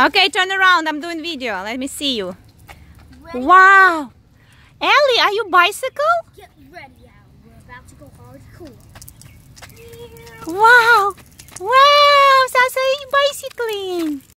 Okay, turn around. I'm doing video. Let me see you. Ready? Wow. Ellie, are you bicycle? Get ready. we're about to go hardcore. Wow.